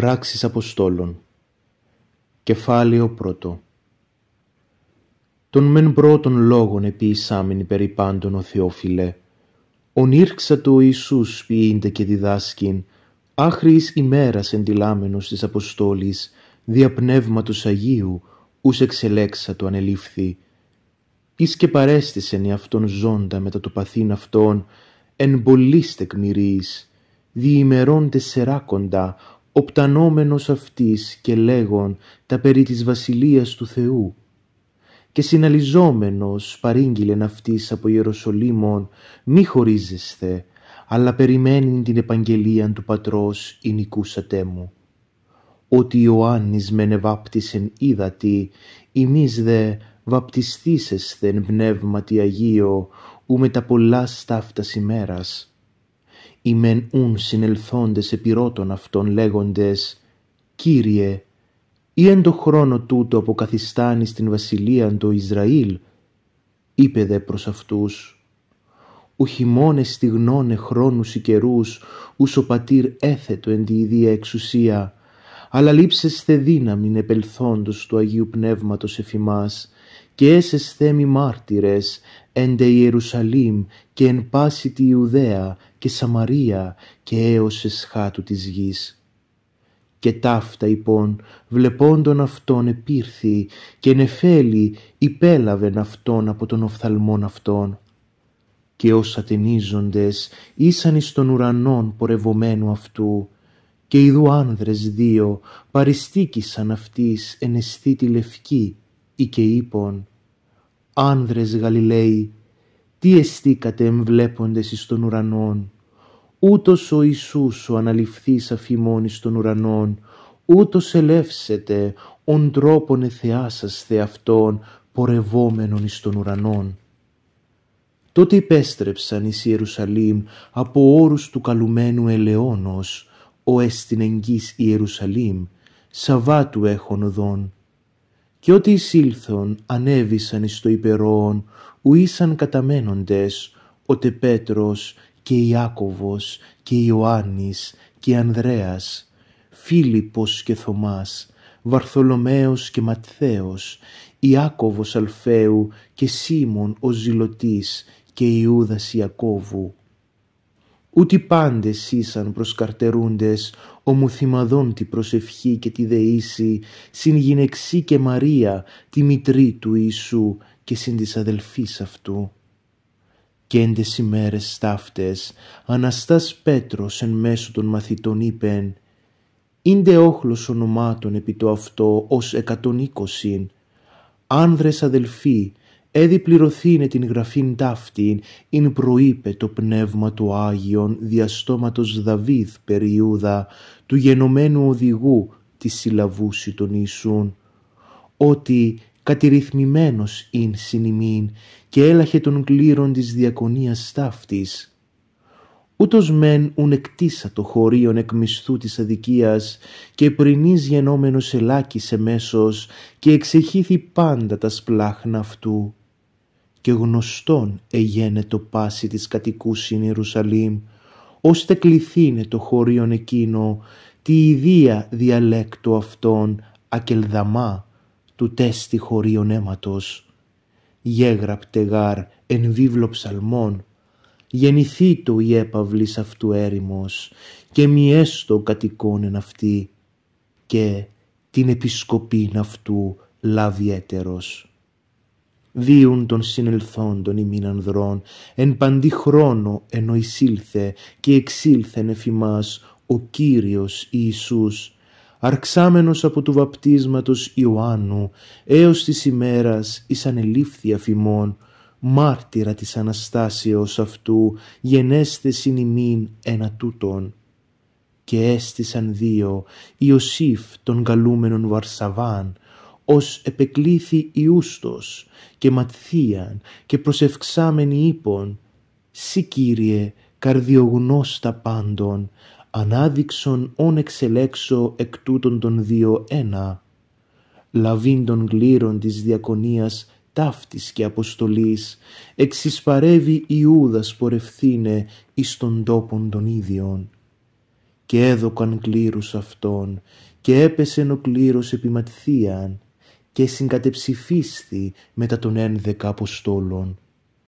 Πράξεις Αποστόλων Κεφάλαιο πρώτο Τον μεν πρώτων λόγων επί εισάμενη περί πάντων ο Θεόφιλε, Ον ήρξα το ο Ιησούς ποιήνται και διδάσκην, άχρης ημέρας εντυλάμενος της Αποστόλης, δια πνεύματος Αγίου, ους εξελέξα το ανελήφθη. Εις και παρέστησεν εαυτόν ζώντα μετά το παθήν αυτόν, εν πολλής τεκμηρίης, διημερών τεσσεράκοντα, οπτανόμενος αυτής και λέγον τα περί της Βασιλείας του Θεού. Και συναλιζόμενος παρήγγειλεν αυτής από Ιεροσολύμων μη χωρίζεσθε, αλλά περιμένει την επαγγελία του Πατρός η νικούσατε μου. Ότι Ιωάννης μεν βάπτισεν είδατη, ημείς δε βαπτιστήσεσθεν πνεύματι Αγίο, ου με τα πολλά στάφτα ημέρας οι μεν ουν συνελθόντες επιρώτων αυτών λέγοντες «Κύριε, ή εν το χρόνο τούτο αποκαθιστάνει στην βασιλεία το Ισραήλ» είπε δε προς αυτούς Ο μόνες στιγνώνε χρόνους ή καιρούς, ους πατήρ έθετο εν τη ιδία εξουσία, αλλά λείψεσθε δύναμην επελθόντος του Αγίου Πνεύματος εφημάς, και έσες θέμη μάρτυρες εν τε Ιερουσαλήμ και εν πάση τη Ιουδαία και Σαμαρία και έως εσχάτου της γης. Και ταύτα υπόν λοιπόν, βλέποντον αυτόν επήρθη και νεφέλη υπέλαβεν αυτόν από τον οφθαλμόν αυτόν. Και ως ατενίζοντες ήσαν εις τον ουρανόν πορευωμένου αυτού και ειδού άνδρες δύο παριστήκησαν αυτής εν τη λευκή ή και είπων άνδρες Γαλιλαίοι τι εστίκατε εμβλέποντες εις τον ουρανόν, Ούτως ο Ιησούς ο αναληφθής αφημών εις τον ουρανόν, ούτως ελεύσετε ον τρόπον εθεάσας θεαυτόν πορευόμενον εις τον ουρανόν. Τότε υπέστρεψαν εις Ιερουσαλήμ από όρους του καλουμένου Ελαιώνος, ο εστιν εγγύς Ιερουσαλήμ, Σαββάτου έχον οδόν, και ό,τι εισήλθον ανέβησαν εις το υπερόον, ου ήσαν καταμένοντες, οτε Πέτρος και Ιάκωβος και Ιωάννης και Ανδρέας, Φίλιππος και Θωμάς, Βαρθολομαίος και Ματθαίος, Ιάκωβος Αλφαίου και Σίμων ο Ζηλωτής και Ιούδας Ιακώβου. Ούτι πάντες ήσαν προσκαρτερούντες ο τη προσευχή και τη δεήση, συν γυναιξή και Μαρία, τη μητρή του Ιησού και συν της αδελφής αυτού. Και εν ημέρες στάφτες, Αναστάς Πέτρος εν μέσω των μαθητών είπεν, «Ήντε όχλος ονομάτων επί το αυτό ως εκατόν άνδρες αδελφοί, έδι πληρωθήνε την γραφήν ταύτην, ειν προείπε το πνεύμα το Άγιον διαστόματος Δαβίδ περιούδα, του γενομένου οδηγού της συλλαβούση των Ιησούν, ότι κατηρυθμημένος ειν συνημήν και έλαχε τον κλήρον της διακονίας ταύτης. Ούτως μεν ουν εκτίσα το χωρίον εκ μισθού της αδικίας και πρινής γενόμενος ελάκησε μέσος και εξεχήθη πάντα τα σπλάχνα αυτού και γνωστόν το πάση της κατοικούσιν Ιερουσαλήμ, ώστε κληθήνε το χωρίον εκείνο, τη ιδία διαλέκτο αυτών ακελδαμά του τέστη χωρίον αίματος. Γέγραπτε γάρ εν βίβλο ψαλμών, γεννηθεί το η έπαυλης αυτού έρημος και μη έστω εν αυτή και την επισκοπήν αυτού λάβει Δίουν των συνελθόντων ημίν ανδρών, εν παντί χρόνο ενώ εισήλθε και εξήλθεν εφημάς ο Κύριος Ιησούς, αρξάμενος από του βαπτίσματος Ιωάννου, έως της ημέρας εις ανελήφθη αφημών, μάρτυρα της Αναστάσεως αυτού, γενέστε συνειμήν ένα τούτον. Και έστησαν δύο, Ιωσήφ των καλούμενων Βαρσαβάν, ως επεκλήθη Ιούστος και Ματθίαν και προσευξάμενη ύπον, «Συ Κύριε, καρδιογνώστα πάντων, ανάδειξον όν εξελέξω εκ τούτων των δύο ένα, λαβήν των γλύρων της διακονίας ταύτης και αποστολής, εξισπαρεύει Ιούδας πορευθύνε εις των τόπων των ίδιων. Και έδωκαν κλήρους αυτών, και έπεσεν ο κλήρος επί και συγκατεψηφίσθη μετά των ένδεκα αποστόλων